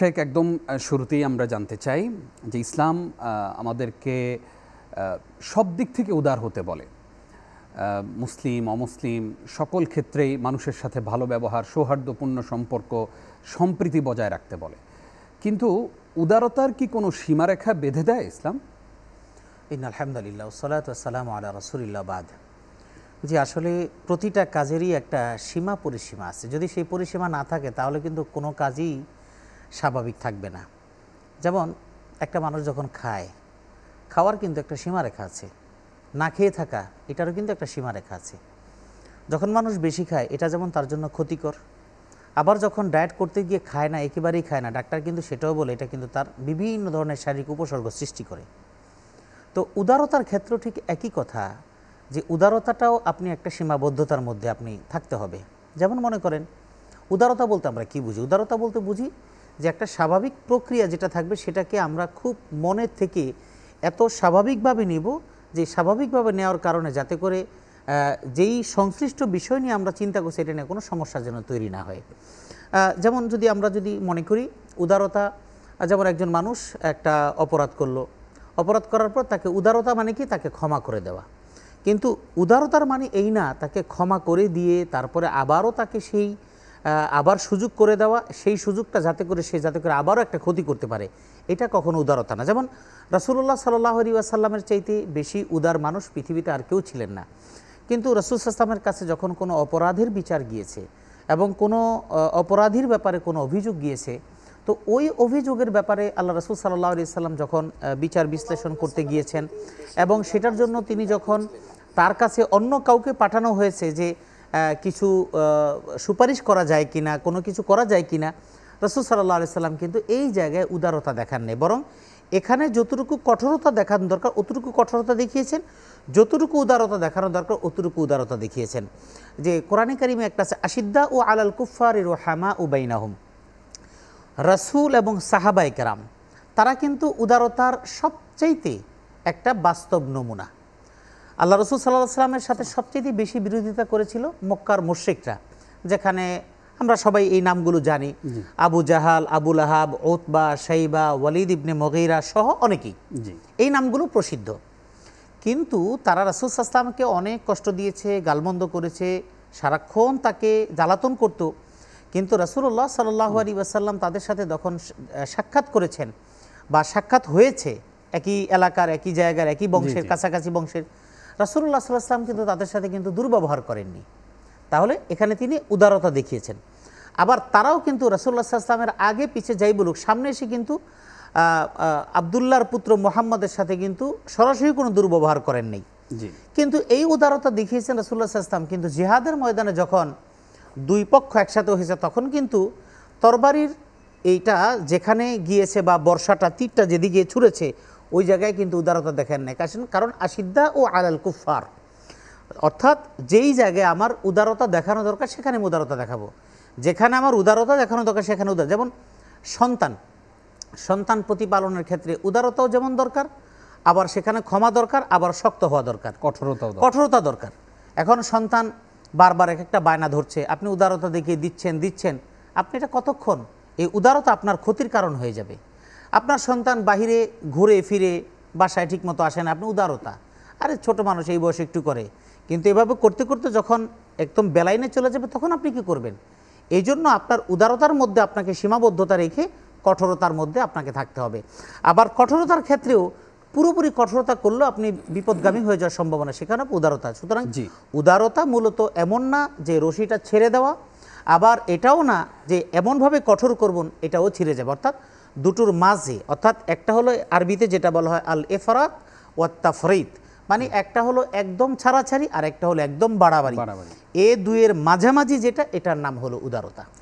শেখ একদম শুরুতেই আমরা জানতে চাই যে ইসলাম আমাদেরকে সব দিক থেকে উদার হতে বলে মুসলিম অমুসলিম সকল ক্ষেত্রেই মানুষের সাথে ভালো ব্যবহার সৌহার্দ্যপূর্ণ সম্পর্ক সম্প্রীতি বজায় রাখতে বলে কিন্তু উদারতার কি কোনো সীমারেখা বেঁধে দেয় ইসলাম ইন আলহামদুলিল্লাহ সালাতাম আল্লাহ রসুলিল্লা বাদ যে আসলে প্রতিটা কাজেরই একটা সীমা পরিসীমা আছে যদি সেই পরিসীমা না থাকে তাহলে কিন্তু কোনো কাজই স্বাভাবিক থাকবে না যেমন একটা মানুষ যখন খায় খাওয়ার কিন্তু একটা সীমারেখা আছে না খেয়ে থাকা এটারও কিন্তু একটা সীমারেখা আছে যখন মানুষ বেশি খায় এটা যেমন তার জন্য ক্ষতিকর আবার যখন ডায়েট করতে গিয়ে খায় না একেবারেই খায় না ডাক্তার কিন্তু সেটাও বলে এটা কিন্তু তার বিভিন্ন ধরনের শারীরিক উপসর্গ সৃষ্টি করে তো উদারতার ক্ষেত্র ঠিক একই কথা যে উদারতাটাও আপনি একটা সীমাবদ্ধতার মধ্যে আপনি থাকতে হবে যেমন মনে করেন উদারতা বলতে আমরা কি বুঝি উদারতা বলতে বুঝি যে একটা স্বাভাবিক প্রক্রিয়া যেটা থাকবে সেটাকে আমরা খুব মনে থেকে এত স্বাভাবিকভাবে নেব যে স্বাভাবিকভাবে নেওয়ার কারণে যাতে করে যেই সংশ্লিষ্ট বিষয় নিয়ে আমরা চিন্তা করছি এটা নিয়ে কোনো সমস্যা যেন তৈরি না হয় যেমন যদি আমরা যদি মনে করি উদারতা যেমন একজন মানুষ একটা অপরাধ করলো অপরাধ করার পর তাকে উদারতা মানে কি তাকে ক্ষমা করে দেওয়া কিন্তু উদারতার মানে এই না তাকে ক্ষমা করে দিয়ে তারপরে আবারও তাকে সেই আবার সুযোগ করে দেওয়া সেই সুযোগটা যাতে করে সে যাতে করে আবারও একটা ক্ষতি করতে পারে এটা কখনো উদারতা না যেমন রাসুল্লাহ সাল্লাহ আলী আসাল্লামের চাইতে বেশি উদার মানুষ পৃথিবীতে আর কেউ ছিলেন না কিন্তু রাসুল সাল্লামের কাছে যখন কোনো অপরাধের বিচার গিয়েছে এবং কোনো অপরাধীর ব্যাপারে কোনো অভিযোগ গিয়েছে তো ওই অভিযোগের ব্যাপারে আল্লাহ রসুল সাল্লাহ আলি সাল্লাম যখন বিচার বিশ্লেষণ করতে গিয়েছেন এবং সেটার জন্য তিনি যখন তার কাছে অন্য কাউকে পাঠানো হয়েছে যে কিছু সুপারিশ করা যায় কি না কোনো কিছু করা যায় না রসুল সাল্লাহ আলি সাল্লাম কিন্তু এই জায়গায় উদারতা দেখান নেই বরং এখানে যতটুকু কঠোরতা দেখানো দরকার অতটুকু কঠোরতা দেখিয়েছেন যতটুকু উদারতা দেখানো দরকার অতটুকু উদারতা দেখিয়েছেন যে কোরআনে কারিমে একটা আছে আশিদ্দা ও আলাল কুফার ইর হামা ও বাইনাহুম রসুল এবং সাহাবাইকার তারা কিন্তু উদারতার সবচাইতে একটা বাস্তব নমুনা আল্লাহ রসুল সাল্লাহ সাল্লামের সাথে সবচেয়ে বেশি বিরোধিতা করেছিল মক্কার মুশ্রিকরা যেখানে আমরা সবাই এই নামগুলো জানি আবু জাহাল আবুল আহাব ওতবা সাইবা ওয়ালিদ ইবনে মগেরা সহ অনেকেই এই নামগুলো প্রসিদ্ধ কিন্তু তারা রাসুল সাল্লামকে অনেক কষ্ট দিয়েছে গালমন্দ করেছে সারাক্ষণ তাকে জ্বালাতন করত কিন্তু রাসুল্লাহ সাল্লাহ আলী ওয়াসাল্লাম তাদের সাথে তখন সাক্ষাৎ করেছেন বা সাক্ষাৎ হয়েছে একই এলাকার একই জায়গার একই বংশের কাছাকাছি বংশের রাসুল্লাহ সাল্লাহাম কিন্তু তাদের সাথে কিন্তু দুর্ব্যবহার করেননি তাহলে এখানে তিনি উদারতা দেখিয়েছেন আবার তারাও কিন্তু রাসুল্লাহ সাল্লামের আগে পিছিয়ে যাই বলুক সামনে এসে কিন্তু আবদুল্লার পুত্র মোহাম্মদের সাথে কিন্তু সরাসরি কোনো দুর্ব্যবহার করেন নেই কিন্তু এই উদারতা দেখিয়েছেন রাসুল্লাহ সাল্লাম কিন্তু জিহাদের ময়দানে যখন দুই পক্ষ একসাথে হয়েছে তখন কিন্তু তরবারির এইটা যেখানে গিয়েছে বা বর্ষাটা তীরটা যেদিকে ছুঁড়েছে ওই জায়গায় কিন্তু উদারতা দেখেন নাই কারণ আসিদ্দা ও আলাল কুফার অর্থাৎ যেই জায়গায় আমার উদারতা দেখানো দরকার সেখানে আমি উদারতা দেখাবো যেখানে আমার উদারতা দেখানো দরকার সেখানে উদার যেমন সন্তান সন্তান প্রতিপালনের ক্ষেত্রে উদারতাও যেমন দরকার আবার সেখানে ক্ষমা দরকার আবার শক্ত হওয়া দরকার কঠোরতা কঠোরতা দরকার এখন সন্তান বারবার এক একটা বায়না ধরছে আপনি উদারতা দেখিয়ে দিচ্ছেন দিচ্ছেন আপনি এটা কতক্ষণ এই উদারতা আপনার ক্ষতির কারণ হয়ে যাবে আপনার সন্তান বাহিরে ঘুরে ফিরে বাসায় ঠিকমতো আসে না আপনি উদারতা আরে ছোট মানুষ এই বয়সে একটু করে কিন্তু এভাবে করতে করতে যখন একদম বেলাইনে চলে যাবে তখন আপনি কি করবেন এই জন্য আপনার উদারতার মধ্যে আপনাকে সীমাবদ্ধতা রেখে কঠোরতার মধ্যে আপনাকে থাকতে হবে আবার কঠোরতার ক্ষেত্রেও পুরোপুরি কঠোরতা করলেও আপনি বিপদগামী হয়ে যাওয়ার সম্ভাবনা সেখানে উদারতা সুতরাং উদারতা মূলত এমন না যে রশিটা ছেড়ে দেওয়া আবার এটাও না যে এমনভাবে কঠোর করবুন এটাও ছিঁড়ে যাবে অর্থাৎ দুটোর মাঝে অর্থাৎ একটা হলো আরবিতে যেটা বলা হয় আল এফরাক ও তাফরিত মানে একটা হলো একদম ছাড়াছাড়ি আর একটা হলো একদম বাড়াবাড়ি এ দুয়ের মাঝামাঝি যেটা এটার নাম হলো উদারতা